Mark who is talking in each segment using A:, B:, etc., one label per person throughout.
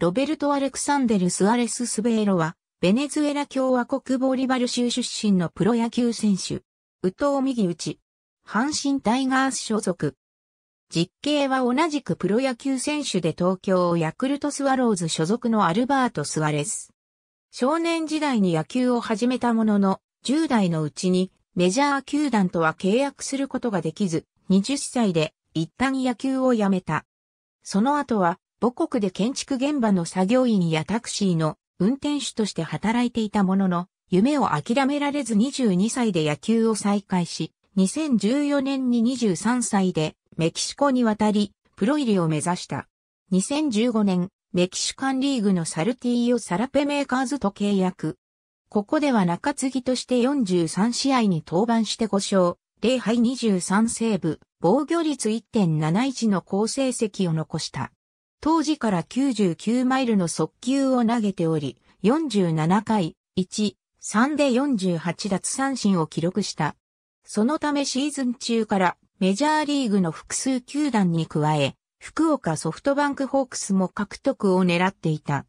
A: ロベルト・アレクサンデル・スアレス・スベーロは、ベネズエラ共和国ボリバル州出身のプロ野球選手。宇藤右打阪神タイガース所属。実刑は同じくプロ野球選手で東京ヤクルトスワローズ所属のアルバート・スアレス。少年時代に野球を始めたものの、10代のうちにメジャー球団とは契約することができず、20歳で一旦野球をやめた。その後は母国で建築現場の作業員やタクシーの運転手として働いていたものの、夢を諦められず22歳で野球を再開し、2014年に23歳でメキシコに渡り、プロ入りを目指した。2015年、メキシカンリーグのサルティーヨ・サラペメーカーズと契約。ここでは中継ぎとして43試合に登板して5勝、0敗23セーブ、防御率1.71の好成績を残した。当時から99マイルの速球を投げており、47回、1、3で48奪三振を記録した。そのためシーズン中からメジャーリーグの複数球団に加え、福岡ソフトバンクホークスも獲得を狙っていた。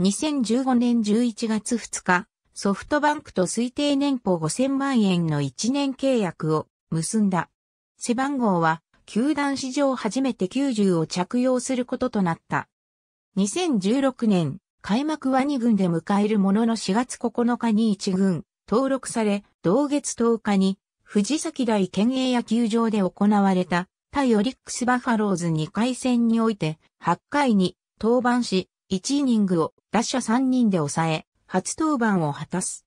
A: 2015年11月2日、ソフトバンクと推定年俸5000万円の1年契約を結んだ。背番号は球団史上初めて90を着用することとなった。2016年、開幕は2軍で迎えるものの4月9日に1軍、登録され、同月10日に、藤崎大県営野球場で行われた、対オリックスバファローズ2回戦において、8回に登板し、1イニングを打者3人で抑え、初登板を果たす。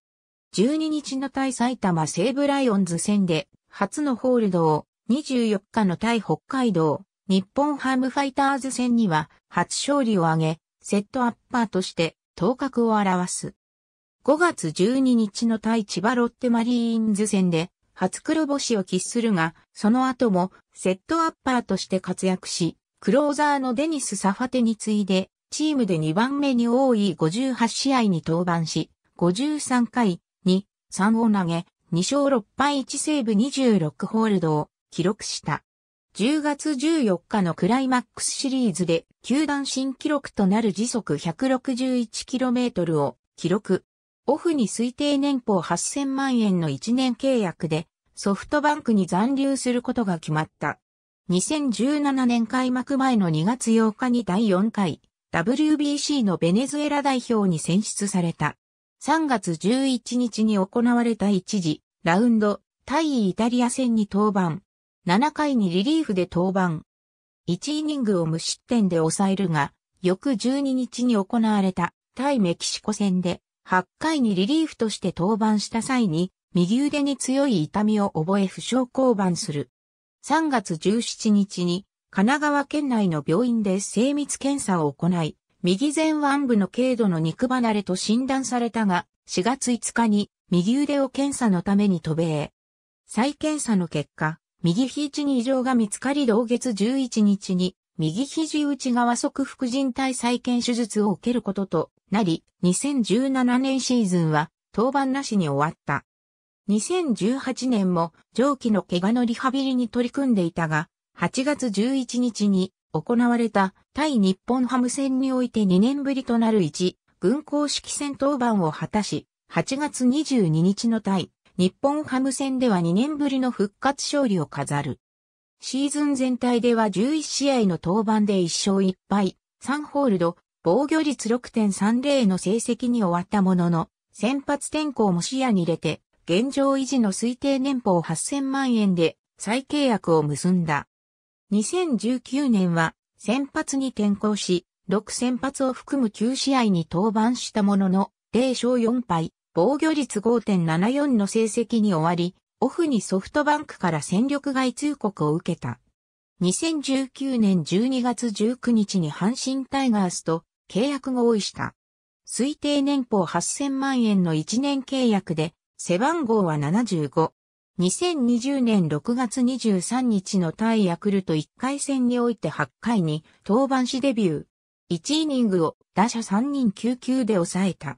A: 12日の対埼玉西武ライオンズ戦で、初のホールドを24日の対北海道、日本ハムファイターズ戦には初勝利を挙げ、セットアッパーとして頭角を表す。5月12日の対千葉ロッテマリーンズ戦で初黒星を喫するが、その後もセットアッパーとして活躍し、クローザーのデニス・サファテに次いで、チームで2番目に多い58試合に登板し、53回、2、3を投げ、2勝6敗1セーブ26ホールドを記録した。10月14日のクライマックスシリーズで、球団新記録となる時速 161km を記録。オフに推定年俸8000万円の1年契約で、ソフトバンクに残留することが決まった。2017年開幕前の2月8日に第4回 WBC のベネズエラ代表に選出された。3月11日に行われた一時ラウンド対イタリア戦に登板。7回にリリーフで登板。1イニングを無失点で抑えるが、翌12日に行われた対メキシコ戦で8回にリリーフとして登板した際に右腕に強い痛みを覚え負傷降板する。3月17日に神奈川県内の病院で精密検査を行い、右前腕部の軽度の肉離れと診断されたが、4月5日に右腕を検査のために渡米。再検査の結果、右肘に異常が見つかり同月11日に、右肘内側側副靭帯再建手術を受けることとなり、2017年シーズンは登板なしに終わった。2018年も上記の怪我のリハビリに取り組んでいたが、8月11日に行われた対日本ハム戦において2年ぶりとなる1軍公式戦登板を果たし、8月22日の対日本ハム戦では2年ぶりの復活勝利を飾る。シーズン全体では11試合の登板で1勝1敗、3ホールド、防御率6.30の成績に終わったものの、先発転向も視野に入れて、現状維持の推定年俸8000万円で再契約を結んだ。2019年は先発に転向し、6先発を含む9試合に登板したものの、0勝4敗、防御率5.74の成績に終わり、オフにソフトバンクから戦力外通告を受けた。2019年12月19日に阪神タイガースと契約合意した。推定年俸8000万円の1年契約で、背番号は75。2020年6月23日の対ヤクルト1回戦において8回に登板しデビュー。1イニングを打者3人救急で抑えた。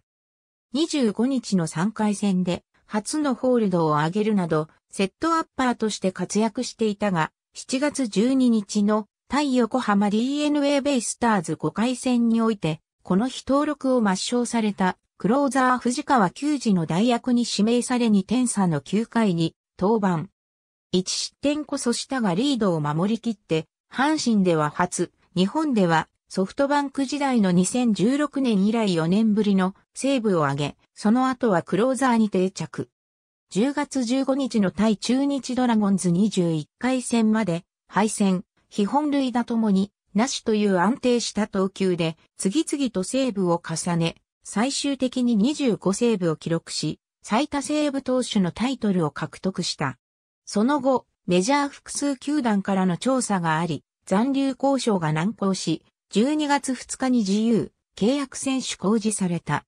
A: 25日の3回戦で初のホールドを挙げるなど、セットアッパーとして活躍していたが、7月12日の対横浜 DNA ベイスターズ5回戦において、この日登録を抹消されたクローザー藤川球児の代役に指名され2点差の9回に登板。1失点こそしたがリードを守り切って、阪神では初、日本ではソフトバンク時代の2016年以来4年ぶりのセーブを挙げ、その後はクローザーに定着。10月15日の対中日ドラゴンズ21回戦まで敗戦、基本類だともに、なしという安定した投球で、次々とセーブを重ね、最終的に25セーブを記録し、最多セーブ投手のタイトルを獲得した。その後、メジャー複数球団からの調査があり、残留交渉が難航し、12月2日に自由、契約選手公示された。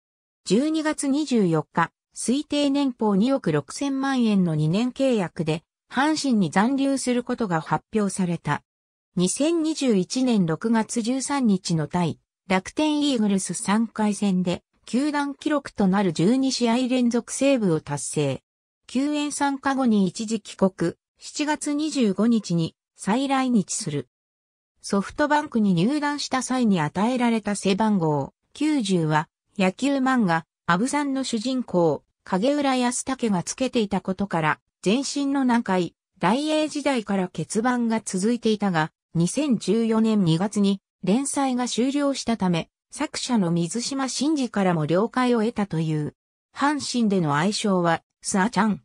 A: 12月24日、推定年俸2億6000万円の2年契約で、阪神に残留することが発表された。2021年6月13日の対、楽天イーグルス3回戦で、球団記録となる12試合連続セーブを達成。救援参加後に一時帰国、7月25日に再来日する。ソフトバンクに入団した際に与えられた背番号90は野球漫画アブさんの主人公影浦康武がつけていたことから前身の南海大英時代から欠番が続いていたが2014年2月に連載が終了したため作者の水島真嗣からも了解を得たという阪神での愛称はスアちゃん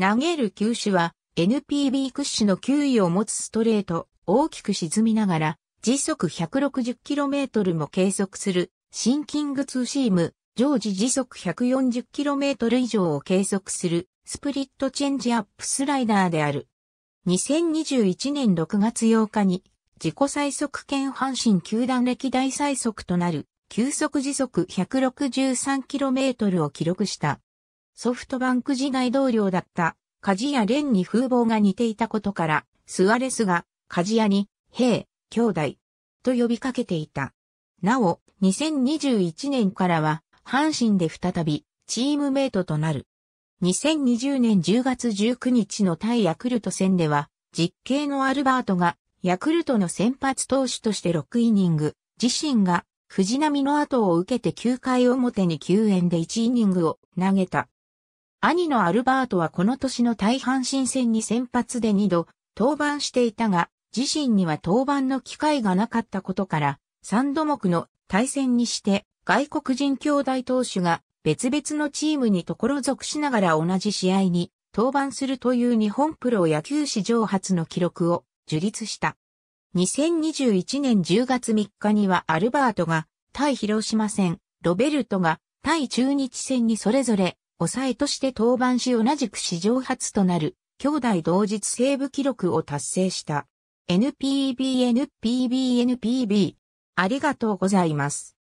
A: 投げる球種は NPB 屈指の球威を持つストレート大きく沈みながら、時速 160km も計測する、シンキングツーシーム、常時時速 140km 以上を計測する、スプリットチェンジアップスライダーである。2021年6月8日に、自己最速兼阪神球団歴代最速となる、急速時速 163km を記録した。ソフトバンク時代同僚だった、梶谷蓮に風貌が似ていたことから、スアレスが鍛冶屋に、兵、兄弟、と呼びかけていた。なお、2021年からは、阪神で再び、チームメイトとなる。2020年10月19日の対ヤクルト戦では、実刑のアルバートが、ヤクルトの先発投手として6イニング、自身が、藤波の後を受けて9回表に9円で1イニングを投げた。兄のアルバートはこの年の大阪神戦に先発で2度、登板していたが、自身には登板の機会がなかったことから、三度目の対戦にして外国人兄弟投手が別々のチームにところ属しながら同じ試合に登板するという日本プロ野球史上初の記録を樹立した。2021年10月3日にはアルバートが対広島戦、ロベルトが対中日戦にそれぞれ抑えとして登板し同じく史上初となる兄弟同日セーブ記録を達成した。NPBNPBNPB。ありがとうございます。